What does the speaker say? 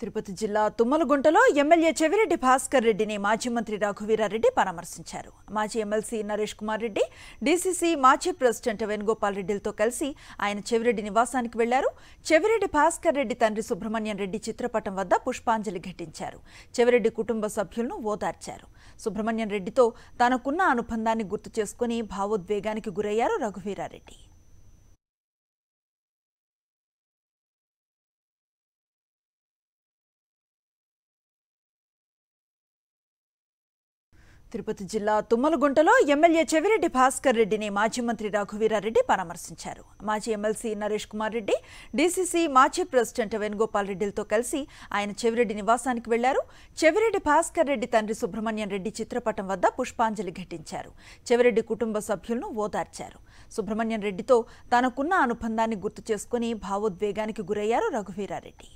తిరుపతి జిల్లా తుమ్మలగుంటలో ఎమ్మెల్యే చెవిరెడ్డి భాస్కర్ రెడ్డిని మాజీ మంత్రి రఘువీరారెడ్డి పరామర్శించారు మాజీ ఎమ్మెల్సీ నరేష్ కుమార్ రెడ్డి డీసీసీ మాజీ ప్రెసిడెంట్ వేణుగోపాల్ రెడ్డిలతో కలిసి ఆయన చెవిరెడ్డి నివాసానికి వెళ్లారు చెవిరెడ్డి భాస్కర్ రెడ్డి తండ్రి సుబ్రహ్మణ్యం రెడ్డి చిత్రపటం వద్ద పుష్పాంజలి ఘటించారు చెవిరెడ్డి కుటుంబ సభ్యులను ఓదార్చారు సుబ్రహ్మణ్యం రెడ్డితో తనకున్న అనుబంధాన్ని గుర్తు చేసుకుని భావోద్వేగానికి గురయ్యారు రఘువీరారెడ్డి తిరుపతి జిల్లా తుమ్మలగుంటలో ఎమ్మెల్యే చెవిరెడ్డి భాస్కర్ రెడ్డిని మాజీ మంత్రి రఘువీరారెడ్డి పరామర్శించారు మాజీ ఎమ్మెల్సీ నరేష్ కుమార్ రెడ్డి డీసీసీ మాజీ ప్రెసిడెంట్ వేణుగోపాల్ రెడ్డిలతో కలిసి ఆయన చెవిరెడ్డి నివాసానికి వెళ్లారు చెవిరెడ్డి భాస్కర్ రెడ్డి తండ్రి సుబ్రహ్మణ్యం రెడ్డి చిత్రపటం వద్ద పుష్పాంజలి ఘటించారు చెవిరెడ్డి కుటుంబ సభ్యులను ఓదార్చారు సుబ్రహ్మణ్యం రెడ్డితో తనకున్న అనుబంధాన్ని గుర్తు చేసుకుని భావోద్వేగానికి గురయ్యారు రఘువీరారెడ్డి